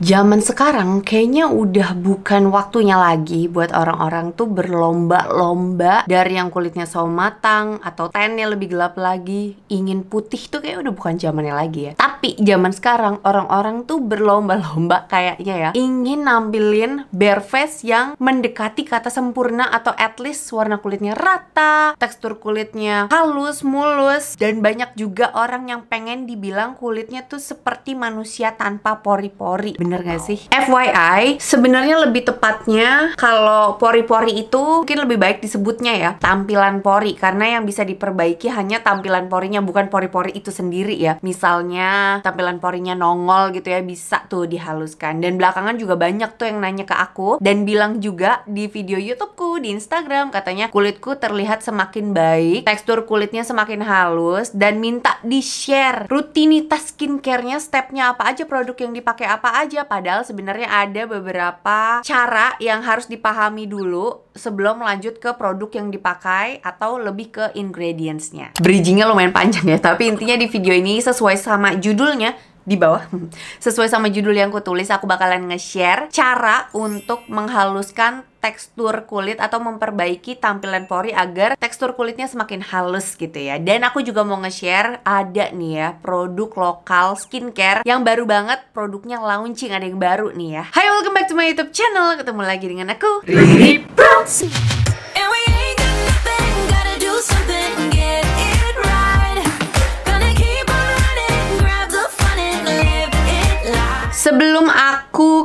Zaman sekarang kayaknya udah bukan waktunya lagi buat orang-orang tuh berlomba-lomba dari yang kulitnya sawo matang atau tennya lebih gelap lagi ingin putih tuh kayak udah bukan zamannya lagi ya. Tapi zaman sekarang orang-orang tuh berlomba-lomba kayaknya ya ingin nampilin bare face yang mendekati kata sempurna atau at least warna kulitnya rata, tekstur kulitnya halus, mulus dan banyak juga orang yang pengen dibilang kulitnya tuh seperti manusia tanpa pori-pori Bener gak sih? FYI, sebenarnya lebih tepatnya kalau pori-pori itu mungkin lebih baik disebutnya ya tampilan pori karena yang bisa diperbaiki hanya tampilan porinya bukan pori-pori itu sendiri ya. Misalnya tampilan porinya nongol gitu ya bisa tuh dihaluskan. Dan belakangan juga banyak tuh yang nanya ke aku dan bilang juga di video YouTubeku, di Instagram katanya kulitku terlihat semakin baik, tekstur kulitnya semakin halus dan minta di-share rutinitas skincarenya stepnya apa aja, produk yang dipakai apa aja aja padahal sebenarnya ada beberapa cara yang harus dipahami dulu sebelum lanjut ke produk yang dipakai atau lebih ke ingredientsnya. Bridgingnya lumayan panjang ya, tapi intinya di video ini sesuai sama judulnya di bawah. Sesuai sama judul yang aku tulis, aku bakalan nge-share cara untuk menghaluskan tekstur kulit atau memperbaiki tampilan pori agar tekstur kulitnya semakin halus gitu ya. Dan aku juga mau nge-share ada nih ya produk lokal skincare yang baru banget produknya launching ada yang baru nih ya. Hai welcome back to my YouTube channel. Ketemu lagi dengan aku Riri Proxy. aku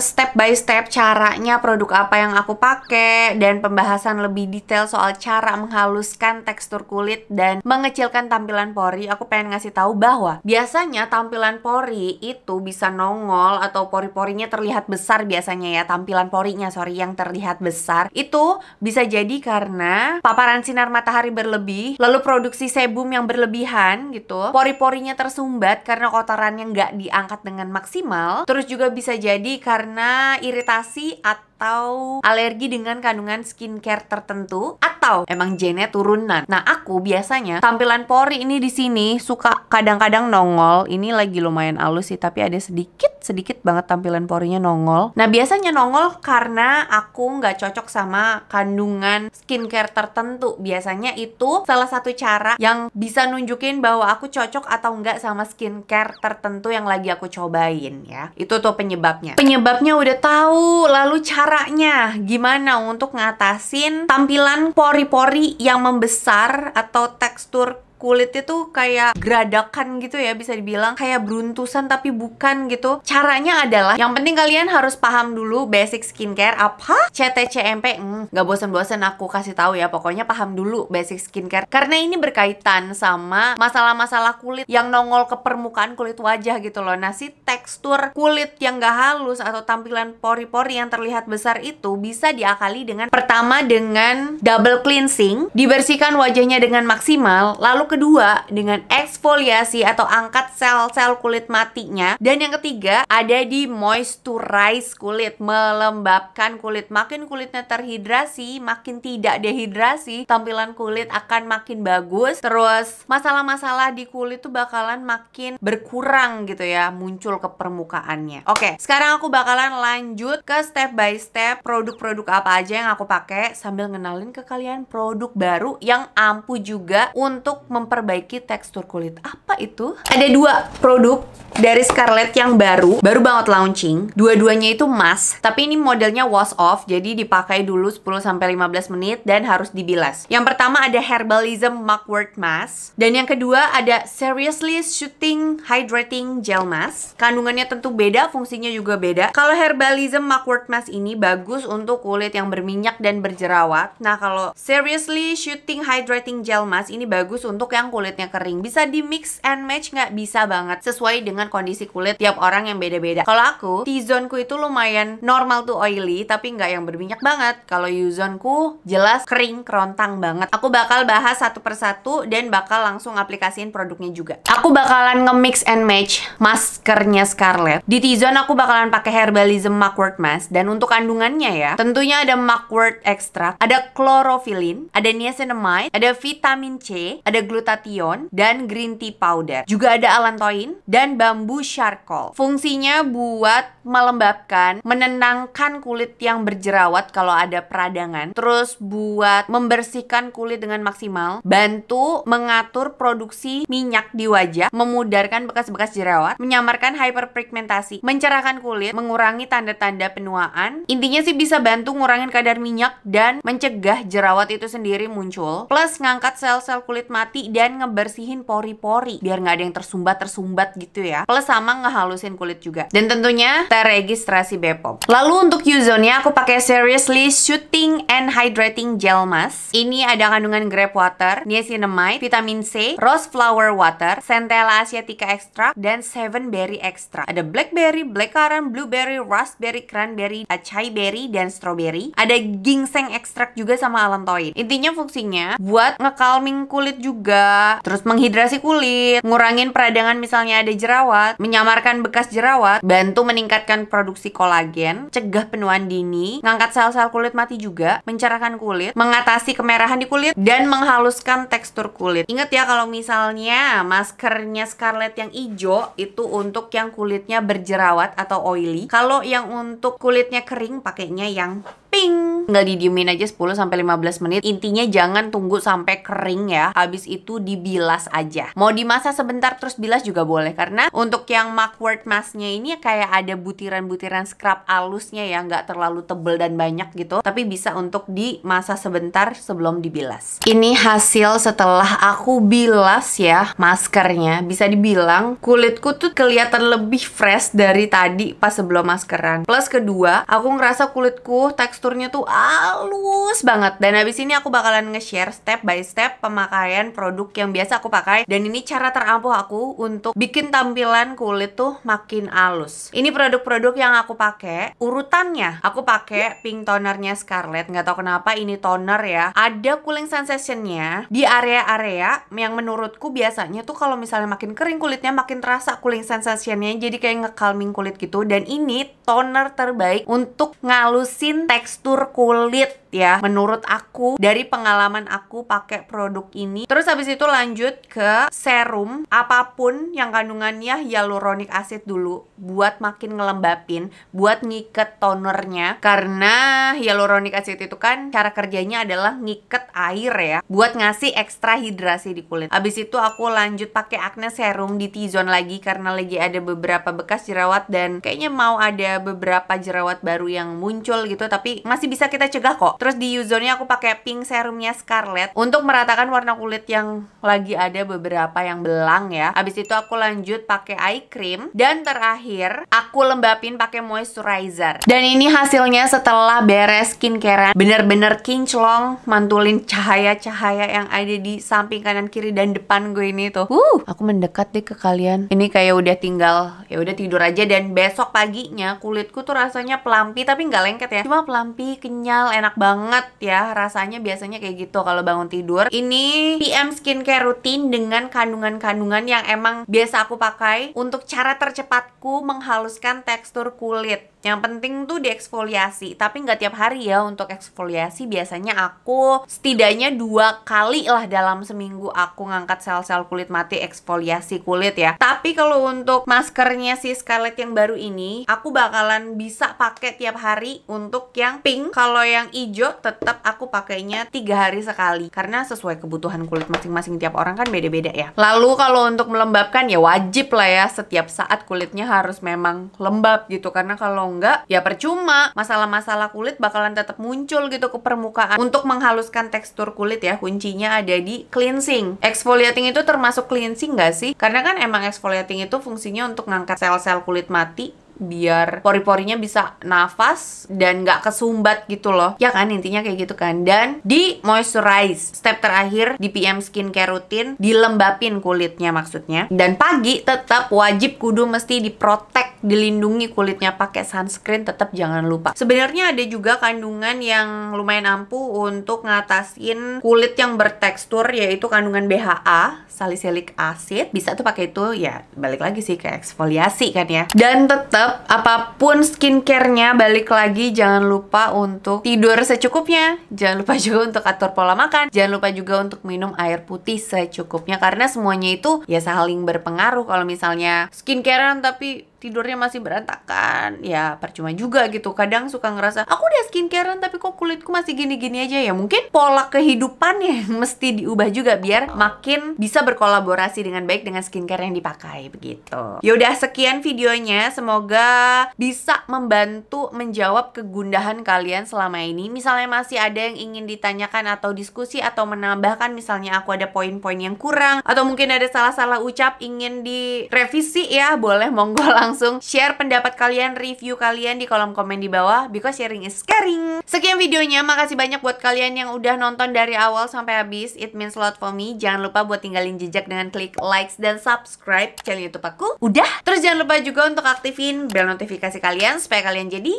step by step caranya produk apa yang aku pakai dan pembahasan lebih detail soal cara menghaluskan tekstur kulit dan mengecilkan tampilan pori, aku pengen ngasih tahu bahwa biasanya tampilan pori itu bisa nongol atau pori-porinya terlihat besar biasanya ya, tampilan porinya sorry yang terlihat besar. Itu bisa jadi karena paparan sinar matahari berlebih, lalu produksi sebum yang berlebihan gitu. Pori-porinya tersumbat karena kotoran yang nggak diangkat dengan maksimal. Terus juga bisa jadi karena karena iritasi atau atau alergi dengan kandungan skincare tertentu atau emang gennya turunan. Nah, aku biasanya tampilan pori ini di sini suka kadang-kadang nongol. Ini lagi lumayan halus sih, tapi ada sedikit sedikit banget tampilan porinya nongol. Nah, biasanya nongol karena aku nggak cocok sama kandungan skincare tertentu. Biasanya itu salah satu cara yang bisa nunjukin bahwa aku cocok atau nggak sama skincare tertentu yang lagi aku cobain ya. Itu tuh penyebabnya. Penyebabnya udah tahu, lalu cara caranya gimana untuk ngatasin tampilan pori-pori yang membesar atau tekstur kulitnya tuh kayak gradakan gitu ya bisa dibilang kayak beruntusan tapi bukan gitu caranya adalah yang penting kalian harus paham dulu basic skincare apa CTCMP hmm, bosan-bosan aku kasih tahu ya pokoknya paham dulu basic skincare karena ini berkaitan sama masalah-masalah kulit yang nongol ke permukaan kulit wajah gitu loh nah si tekstur kulit yang nggak halus atau tampilan pori-pori yang terlihat besar itu bisa diakali dengan pertama dengan double cleansing dibersihkan wajahnya dengan maksimal lalu kedua dengan eksfoliasi atau angkat sel-sel kulit matinya. Dan yang ketiga ada di moisturize kulit, melembabkan kulit. Makin kulitnya terhidrasi, makin tidak dehidrasi, tampilan kulit akan makin bagus. Terus masalah-masalah di kulit tuh bakalan makin berkurang gitu ya, muncul ke permukaannya. Oke, sekarang aku bakalan lanjut ke step by step produk-produk apa aja yang aku pakai sambil ngenalin ke kalian produk baru yang ampuh juga untuk memperbaiki tekstur kulit kulit. Apa itu? Ada dua produk dari Scarlett yang baru, baru banget launching. Dua-duanya itu mask, tapi ini modelnya wash off, jadi dipakai dulu 10 15 menit dan harus dibilas. Yang pertama ada Herbalism Mugwort Mask, dan yang kedua ada Seriously Shooting Hydrating Gel Mask. Kandungannya tentu beda, fungsinya juga beda. Kalau Herbalism Mugwort Mask ini bagus untuk kulit yang berminyak dan berjerawat. Nah, kalau Seriously Shooting Hydrating Gel Mask ini bagus untuk yang kulitnya kering. Bisa di mix and match nggak bisa banget sesuai dengan kondisi kulit tiap orang yang beda-beda. Kalau aku, T-zone ku itu lumayan normal tuh oily tapi nggak yang berminyak banget. Kalau U-zone ku jelas kering kerontang banget. Aku bakal bahas satu persatu dan bakal langsung aplikasiin produknya juga. Aku bakalan nge-mix and match maskernya Scarlett. Di T-zone aku bakalan pakai Herbalism Mugwort Mask dan untuk kandungannya ya, tentunya ada Mugwort Extract, ada Chlorophyllin, ada niacinamide, ada vitamin C, ada glutathione dan green green tea powder. Juga ada alantoin dan bambu charcoal. Fungsinya buat melembabkan, menenangkan kulit yang berjerawat kalau ada peradangan, terus buat membersihkan kulit dengan maksimal, bantu mengatur produksi minyak di wajah, memudarkan bekas-bekas jerawat, menyamarkan hyperpigmentasi, mencerahkan kulit, mengurangi tanda-tanda penuaan. Intinya sih bisa bantu ngurangin kadar minyak dan mencegah jerawat itu sendiri muncul, plus ngangkat sel-sel kulit mati dan ngebersihin pori-pori biar nggak ada yang tersumbat-tersumbat gitu ya. Plus sama ngehalusin kulit juga. Dan tentunya data registrasi Bepom. Lalu untuk Yuzone-nya aku pakai Seriously Shooting and Hydrating Gel Mask. Ini ada kandungan grape water, niacinamide, vitamin C, rose flower water, centella asiatica extract, dan seven berry extract. Ada blackberry, blackcurrant, blueberry, raspberry, cranberry, acai berry, dan strawberry. Ada ginseng extract juga sama allantoin. Intinya fungsinya buat ngekalming kulit juga, terus menghidrasi kulit, ngurangin peradangan misalnya ada jerawat, menyamarkan bekas jerawat, bantu meningkat meningkatkan produksi kolagen, cegah penuaan dini, ngangkat sel-sel kulit mati juga, mencerahkan kulit, mengatasi kemerahan di kulit, dan menghaluskan tekstur kulit. Ingat ya kalau misalnya maskernya Scarlett yang hijau itu untuk yang kulitnya berjerawat atau oily. Kalau yang untuk kulitnya kering pakainya yang ping tinggal didiemin aja 10 sampai 15 menit intinya jangan tunggu sampai kering ya habis itu dibilas aja mau dimasak sebentar terus bilas juga boleh karena untuk yang mugwort masknya ini kayak ada butiran-butiran scrub alusnya ya nggak terlalu tebel dan banyak gitu tapi bisa untuk dimasak sebentar sebelum dibilas ini hasil setelah aku bilas ya maskernya bisa dibilang kulitku tuh kelihatan lebih fresh dari tadi pas sebelum maskeran plus kedua aku ngerasa kulitku tekstur teksturnya tuh halus banget. Dan habis ini aku bakalan nge-share step by step pemakaian produk yang biasa aku pakai. Dan ini cara terampuh aku untuk bikin tampilan kulit tuh makin halus. Ini produk-produk yang aku pakai. Urutannya, aku pakai pink tonernya Scarlett. Nggak tahu kenapa ini toner ya. Ada cooling sensationnya di area-area yang menurutku biasanya tuh kalau misalnya makin kering kulitnya makin terasa cooling sensationnya. Jadi kayak nge kulit gitu. Dan ini toner terbaik untuk ngalusin tekstur kulit ya menurut aku dari pengalaman aku pakai produk ini terus habis itu lanjut ke serum apapun yang kandungannya hyaluronic acid dulu buat makin ngelembapin buat ngiket tonernya karena hyaluronic acid itu kan cara kerjanya adalah ngiket air ya buat ngasih ekstra hidrasi di kulit habis itu aku lanjut pakai acne serum di T-zone lagi karena lagi ada beberapa bekas jerawat dan kayaknya mau ada beberapa jerawat baru yang muncul gitu tapi masih bisa kita cegah kok Terus di U-Zone-nya aku pakai pink serumnya Scarlett untuk meratakan warna kulit yang lagi ada beberapa yang belang ya. Abis itu aku lanjut pakai eye cream dan terakhir aku lembapin pakai moisturizer. Dan ini hasilnya setelah beres skincare-an bener-bener kinclong mantulin cahaya-cahaya yang ada di samping kanan kiri dan depan gue ini tuh. Uh, aku mendekat deh ke kalian. Ini kayak udah tinggal ya udah tidur aja dan besok paginya kulitku tuh rasanya pelampi tapi nggak lengket ya. Cuma pelampi, kenyal, enak banget banget ya rasanya biasanya kayak gitu kalau bangun tidur. Ini PM skincare rutin dengan kandungan-kandungan yang emang biasa aku pakai untuk cara tercepatku menghaluskan tekstur kulit. Yang penting tuh dieksfoliasi, tapi nggak tiap hari ya untuk eksfoliasi. Biasanya aku setidaknya dua kali lah dalam seminggu aku ngangkat sel-sel kulit mati eksfoliasi kulit ya. Tapi kalau untuk maskernya si Scarlett yang baru ini, aku bakalan bisa pakai tiap hari untuk yang pink. Kalau yang hijau tetap aku pakainya tiga hari sekali karena sesuai kebutuhan kulit masing-masing tiap orang kan beda-beda ya. Lalu kalau untuk melembabkan ya wajib lah ya setiap saat kulitnya harus memang lembab gitu karena kalau enggak ya percuma masalah-masalah kulit bakalan tetap muncul gitu ke permukaan untuk menghaluskan tekstur kulit ya kuncinya ada di cleansing exfoliating itu termasuk cleansing nggak sih? karena kan emang exfoliating itu fungsinya untuk ngangkat sel-sel kulit mati biar pori-porinya bisa nafas dan nggak kesumbat gitu loh ya kan intinya kayak gitu kan dan di moisturize step terakhir di PM skincare rutin dilembapin kulitnya maksudnya dan pagi tetap wajib kudu mesti diprotek dilindungi kulitnya pakai sunscreen tetap jangan lupa sebenarnya ada juga kandungan yang lumayan ampuh untuk ngatasin kulit yang bertekstur yaitu kandungan BHA salicylic acid bisa tuh pakai itu ya balik lagi sih ke eksfoliasi kan ya dan tetap tetap apapun skincarenya balik lagi jangan lupa untuk tidur secukupnya jangan lupa juga untuk atur pola makan jangan lupa juga untuk minum air putih secukupnya karena semuanya itu ya saling berpengaruh kalau misalnya skincarean tapi tidurnya masih berantakan ya percuma juga gitu kadang suka ngerasa aku udah skincarean tapi kok kulitku masih gini-gini aja ya mungkin pola kehidupan yang mesti diubah juga biar makin bisa berkolaborasi dengan baik dengan skincare yang dipakai begitu yaudah sekian videonya semoga bisa membantu menjawab kegundahan kalian selama ini misalnya masih ada yang ingin ditanyakan atau diskusi atau menambahkan misalnya aku ada poin-poin yang kurang atau mungkin ada salah-salah ucap ingin direvisi ya boleh monggo langsung langsung share pendapat kalian, review kalian di kolom komen di bawah because sharing is caring. Sekian videonya, makasih banyak buat kalian yang udah nonton dari awal sampai habis. It means a lot for me. Jangan lupa buat tinggalin jejak dengan klik likes dan subscribe channel YouTube aku. Udah? Terus jangan lupa juga untuk aktifin bel notifikasi kalian supaya kalian jadi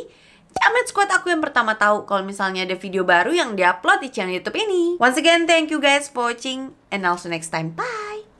Jamet Squad aku yang pertama tahu kalau misalnya ada video baru yang diupload di channel YouTube ini. Once again, thank you guys for watching and I'll see you next time. Bye!